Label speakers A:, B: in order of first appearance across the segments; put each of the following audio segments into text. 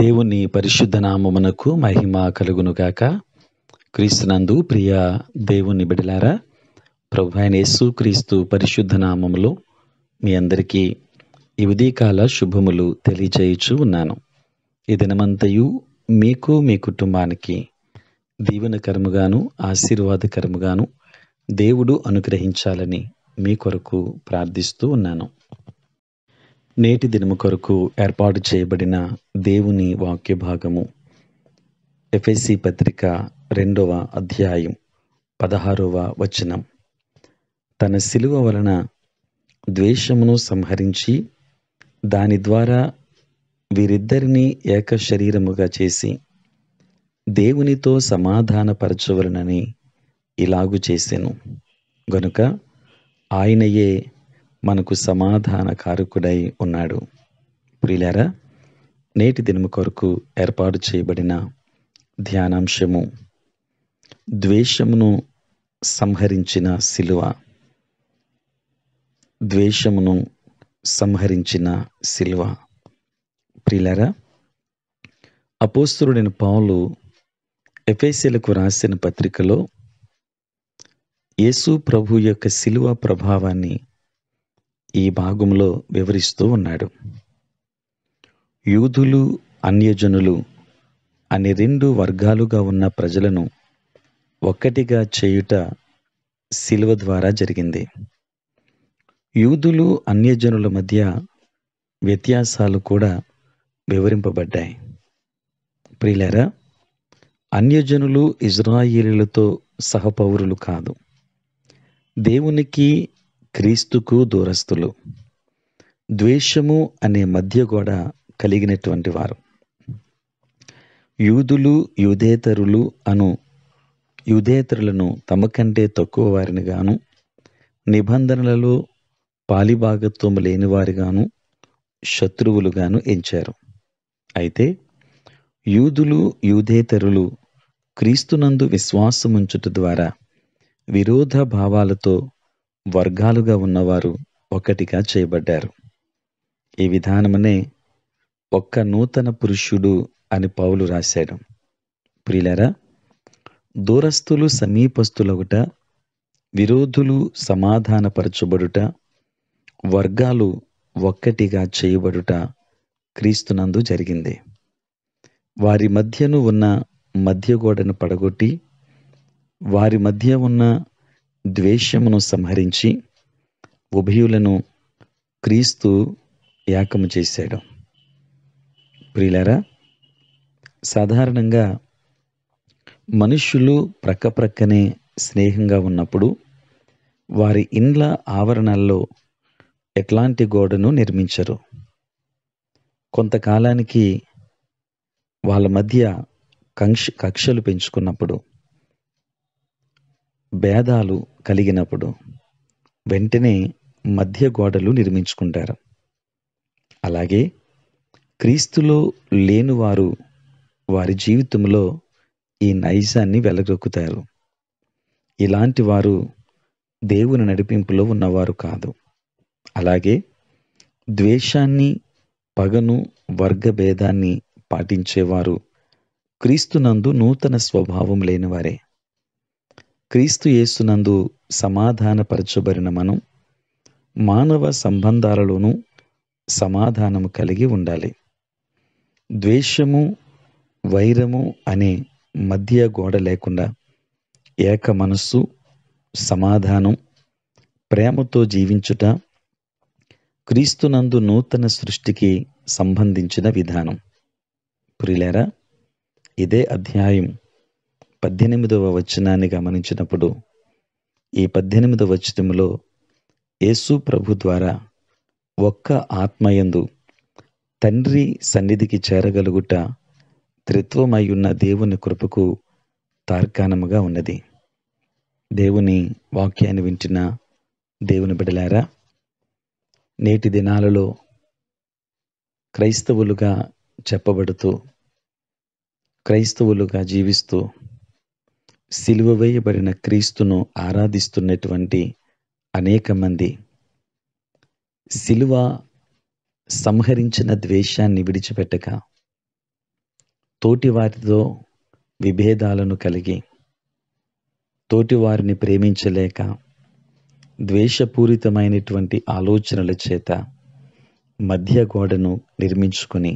A: దేవుని పరిశుద్ధ నామమునకు మహిమ కలుగునుగాక క్రీస్తునందు ప్రియ దేవుని బిడలారా ప్రభు ఆయన యేసు క్రీస్తు పరిశుద్ధ నామములు మీ అందరికీ ఈ ఉదయకాల శుభములు తెలియచేయచూ ఉన్నాను ఈ దినమంతయు మీకు మీ కుటుంబానికి దీవెనకరముగాను ఆశీర్వాదకరముగాను దేవుడు అనుగ్రహించాలని మీ కొరకు ప్రార్థిస్తూ ఉన్నాను నేటి దినము కొరకు ఏర్పాటు చేయబడిన దేవుని వాక్య భాగము ఎఫ్ఎస్సి పత్రిక రెండవ అధ్యాయం పదహారవ వచనం తన సిలువ వలన ద్వేషమును సంహరించి దాని ద్వారా వీరిద్దరినీ ఏక శరీరముగా చేసి దేవునితో సమాధానపరచవలనని ఇలాగు చేశాను గనుక ఆయనయే మనకు సమాధాన కారకుడై ఉన్నాడు ప్రియులారా నేటి దినము కొరకు ఏర్పాటు చేయబడిన ధ్యానాంశము ద్వేషమును సంహరించిన శిలువ ద్వేషమును సంహరించిన శిలువ ప్రియులారా అపోస్తుడైన పావులు ఎఫ్ఎస్సీలకు రాసిన పత్రికలో యేసు ప్రభు యొక్క శిలువ ప్రభావాన్ని ఈ భాగంలో వివరిస్తూ ఉన్నాడు యూదులు అన్యజనులు అని రెండు వర్గాలుగా ఉన్న ప్రజలను ఒక్కటిగా చేయుట శిలువ ద్వారా జరిగింది యూదులు అన్యజనుల మధ్య వ్యత్యాసాలు కూడా వివరింపబడ్డాయి ప్రియులరా అన్యజనులు ఇజ్రాయిలీలతో సహపౌరులు కాదు దేవునికి క్రీస్తుకు దూరస్తులు ద్వేషము అనే మధ్య గోడ కలిగినటువంటి వారు యూదులు యూదేతరులు అను యూదేతరులను తమ కంటే తక్కువ వారిని గాను నిబంధనలలో పాలిభాగత్వం లేనివారుగాను శత్రువులుగాను ఎంచారు అయితే యూదులు యూదేతరులు క్రీస్తునందు విశ్వాసముంచుట ద్వారా విరోధ భావాలతో వర్గాలుగా ఉన్నవారు ఒకటిగా చేయబడ్డారు ఈ విధానమనే ఒక్క నూతన పురుషుడు అని పౌలు రాశాడు ప్రియులరా దూరస్థులు సమీపస్థులొకట విరోధులు సమాధానపరచబడుట వర్గాలు ఒక్కటిగా చేయబడుట క్రీస్తునందు జరిగింది వారి మధ్యను ఉన్న మధ్యగోడను పడగొట్టి వారి మధ్య ఉన్న ద్వేషమును సంహరించి ఉభయులను క్రీస్తు యాకము చేశాడు ప్రియులరా సాధారణంగా మనుష్యులు ప్రక్కప్రక్కనే స్నేహంగా ఉన్నప్పుడు వారి ఇండ్ల ఆవరణల్లో ఎట్లాంటి గోడను నిర్మించరు కొంతకాలానికి వాళ్ళ మధ్య కంక్ష కక్షలు పెంచుకున్నప్పుడు భేదాలు కలిగినప్పుడు వెంటనే మధ్య గోడలు నిర్మించుకుంటారు అలాగే క్రీస్తులో లేనివారు వారి జీవితంలో ఈ నైజాన్ని వెలగొక్కుతారు ఇలాంటి వారు దేవుని నడిపింపులో ఉన్నవారు కాదు అలాగే ద్వేషాన్ని పగను వర్గభేదాన్ని పాటించేవారు క్రీస్తునందు నూతన స్వభావం లేనివారే క్రీస్తు యేసునందు సమాధానపరచబడిన మనం మానవ సంబంధాలలోనూ సమాధానము కలిగి ఉండాలి ద్వేషము వైరము అనే మధ్య గోడ లేకుండా ఏక మనస్సు సమాధానం ప్రేమతో జీవించుట క్రీస్తునందు నూతన సృష్టికి సంబంధించిన విధానం పురిలేరా ఇదే అధ్యాయం పద్దెనిమిదవ వచనాన్ని గమనించినప్పుడు ఈ పద్దెనిమిదవ వచనంలో యేసు ప్రభు ద్వారా ఒక్క ఆత్మయందు తండ్రి సన్నిధికి చేరగలుగుట త్రిత్వమై ఉన్న దేవుని కృపకు తార్కాణముగా ఉన్నది దేవుని వాక్యాన్ని వింటున్న దేవుని బిడలారా నేటి దినాలలో క్రైస్తవులుగా చెప్పబడుతూ క్రైస్తవులుగా జీవిస్తూ సిలువ వేయబడిన క్రీస్తును ఆరాధిస్తున్నటువంటి అనేక మంది సిలువ సంహరించిన ద్వేషాన్ని విడిచిపెట్టక తోటి వారితో విభేదాలను కలిగి తోటి వారిని ప్రేమించలేక ద్వేషపూరితమైనటువంటి ఆలోచనల చేత మధ్య గోడను నిర్మించుకొని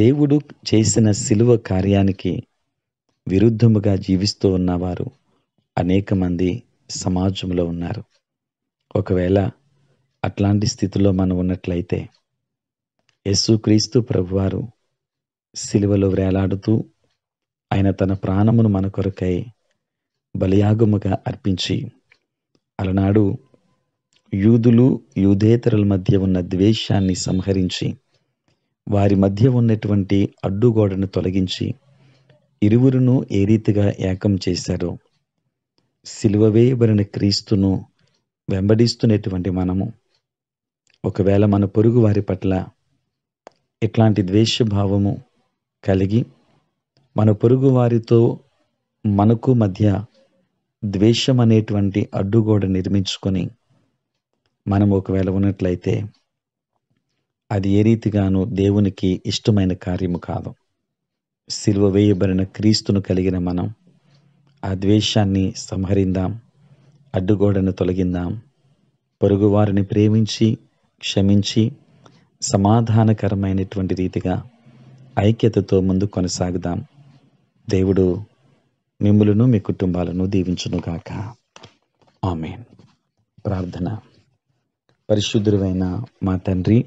A: దేవుడు చేసిన సిలువ కార్యానికి విరుద్ధముగా జీవిస్తూ ఉన్నవారు అనేక మంది సమాజంలో ఉన్నారు ఒకవేళ అట్లాంటి స్థితిలో మనం ఉన్నట్లయితే యేసుక్రీస్తు ప్రభువారు సిలువలో వేలాడుతూ ఆయన తన ప్రాణమును మన కొరకై బలియాగముగా అర్పించి అలనాడు యూదులు యూదేతరుల మధ్య ఉన్న ద్వేషాన్ని సంహరించి వారి మధ్య ఉన్నటువంటి అడ్డుగోడను తొలగించి ఇరువురును ఏ రీతిగా ఏకం చేశారో సిలువ వేయబడిన క్రీస్తును వెంబడిస్తున్నటువంటి మనము ఒకవేళ మన పొరుగు వారి పట్ల ఇట్లాంటి ద్వేషభావము కలిగి మన పొరుగు వారితో మనకు మధ్య ద్వేషం అనేటువంటి అడ్డుగోడ నిర్మించుకొని మనం ఒకవేళ ఉన్నట్లయితే అది ఏ రీతిగానూ దేవునికి ఇష్టమైన కార్యము కాదు సిలువ వేయబడిన క్రీస్తును కలిగిన మనం ఆ ద్వేషాన్ని సంహరిందాం అడ్డుగోడను తొలగిందాం పొరుగువారిని ప్రేమించి క్షమించి సమాధానకరమైనటువంటి రీతిగా ఐక్యతతో ముందు కొనసాగుదాం దేవుడు మిమ్ములను మీ కుటుంబాలను దీవించునుగాక ఆమె ప్రార్థన పరిశుద్ధుడైన మా తండ్రి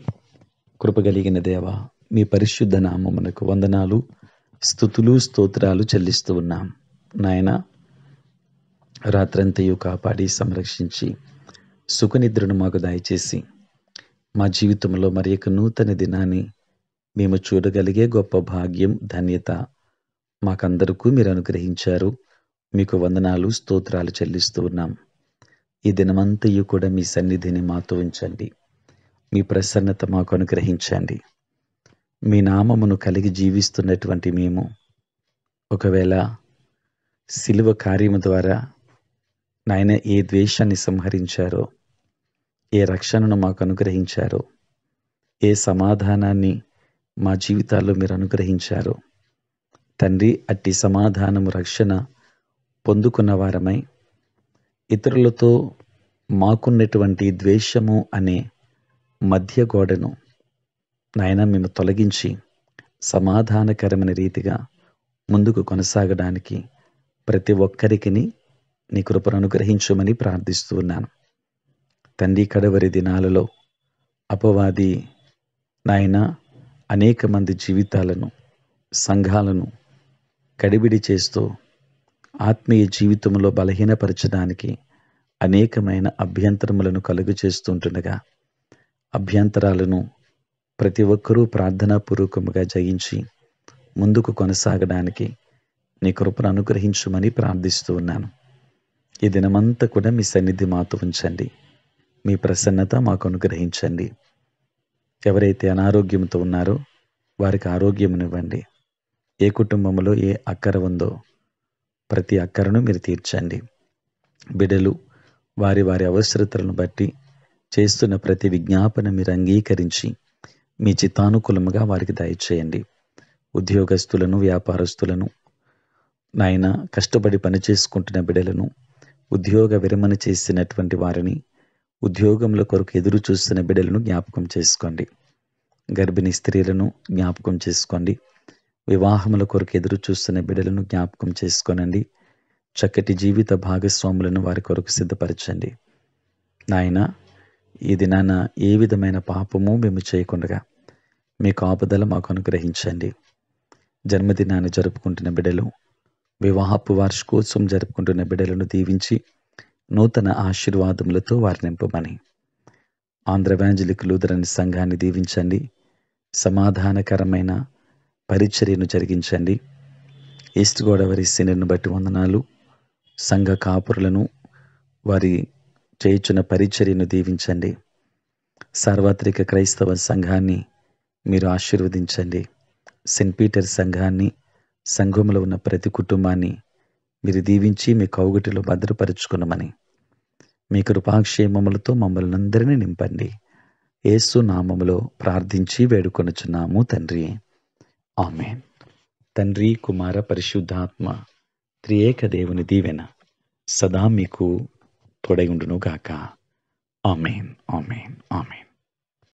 A: కృపగలిగిన దేవ మీ పరిశుద్ధ నామమునకు వందనాలు స్థుతులు స్తోత్రాలు చెల్లిస్తూ ఉన్నాం నాయన రాత్రంతయు కాపాడి సంరక్షించి సుఖనిద్రను మాకు దయచేసి మా జీవితంలో మరి యొక్క నూతన దినాన్ని మేము చూడగలిగే గొప్ప భాగ్యం ధన్యత మాకందరికీ మీరు అనుగ్రహించారు మీకు వందనాలు స్తోత్రాలు చెల్లిస్తూ ఉన్నాం ఈ దినమంతయు కూడా మీ సన్నిధిని మాతో ఉంచండి మీ ప్రసన్నత మాకు అనుగ్రహించండి మీ నామమును కలిగి జీవిస్తున్నటువంటి మేము ఒకవేళ సిలువ కార్యము ద్వారా నాయన ఏ ద్వేషాన్ని సంహరించారో ఏ రక్షణను మాకు అనుగ్రహించారో ఏ సమాధానాన్ని మా జీవితాల్లో మీరు అనుగ్రహించారు తండ్రి అట్టి సమాధానము రక్షణ పొందుకున్న వారమై ఇతరులతో మాకున్నటువంటి ద్వేషము అనే మధ్య గోడను నాయన మేము తొలగించి సమాధానకరమైన రీతిగా ముందుకు కొనసాగడానికి ప్రతి ఒక్కరికి నీ కృపను అనుగ్రహించమని ప్రార్థిస్తూ ఉన్నాను తండ్రి కడవరి దినాలలో అపవాది నాయన అనేక మంది జీవితాలను సంఘాలను కడిబిడి చేస్తూ ఆత్మీయ జీవితంలో బలహీనపరచడానికి అనేకమైన అభ్యంతరములను కలుగు చేస్తుంటుండగా అభ్యంతరాలను ప్రతి ఒక్కరూ ప్రార్థనాపూర్వకముగా జయించి ముందుకు కొనసాగడానికి నీ కృపను అనుగ్రహించమని ప్రార్థిస్తూ ఉన్నాను ఈ దినమంతా కూడా మీ సన్నిధి మాతో ఉంచండి మీ ప్రసన్నత మాకు అనుగ్రహించండి ఎవరైతే అనారోగ్యంతో ఉన్నారో వారికి ఆరోగ్యమునివ్వండి ఏ కుటుంబంలో ఏ అక్కర ఉందో ప్రతి అక్కరను మీరు తీర్చండి బిడలు వారి వారి అవసరతలను బట్టి చేస్తున్న ప్రతి విజ్ఞాపన మీరు అంగీకరించి మీ చిత్తానుకూలముగా వారికి దయచేయండి ఉద్యోగస్తులను వ్యాపారస్తులను నాయన కష్టపడి పనిచేసుకుంటున్న బిడ్డలను ఉద్యోగ విరమణ చేసినటువంటి వారిని ఉద్యోగముల కొరకు ఎదురు చూస్తున్న బిడ్డలను జ్ఞాపకం చేసుకోండి గర్భిణీ స్త్రీలను జ్ఞాపకం చేసుకోండి వివాహముల కొరకు ఎదురు చూస్తున్న బిడ్డలను జ్ఞాపకం చేసుకోనండి చక్కటి జీవిత భాగస్వాములను వారి కొరకు సిద్ధపరచండి నాయనా ఈ దినాన ఏ విధమైన పాపము మేము చేయకుండా మీ కాపుదల మాకు అనుగ్రహించండి జన్మదినాన్ని జరుపుకుంటున్న బిడ్డలు వివాహపు వార్షికోత్సవం జరుపుకుంటున్న బిడ్డలను దీవించి నూతన ఆశీర్వాదములతో వారి నింపమని ఆంధ్ర లూదరని సంఘాన్ని దీవించండి సమాధానకరమైన పరిచర్యను జరిగించండి ఈస్ట్ గోదావరి సీనియర్ను బట్టి వందనాలు సంఘ కాపురులను వారి చేయించిన పరిచర్యను దీవించండి సార్వత్రిక క్రైస్తవ సంఘాన్ని మీరు ఆశీర్వదించండి సెయింట్ పీటర్ సంఘాన్ని సంఘంలో ఉన్న ప్రతి కుటుంబాన్ని మీరు దీవించి మీ కౌగుటిలో భద్రపరుచుకునమని మీ కృపాక్షేమములతో మమ్మల్ని అందరినీ నింపండి ఏసు నామములో ప్రార్థించి వేడుకొనుచున్నాము తండ్రి ఆమె తండ్రి కుమార పరిశుద్ధాత్మ త్రియేక దేవుని దీవెన సదా మీకు తోడై ఉండునుగాక ఆమెన్ ఆమెన్ ఆమెన్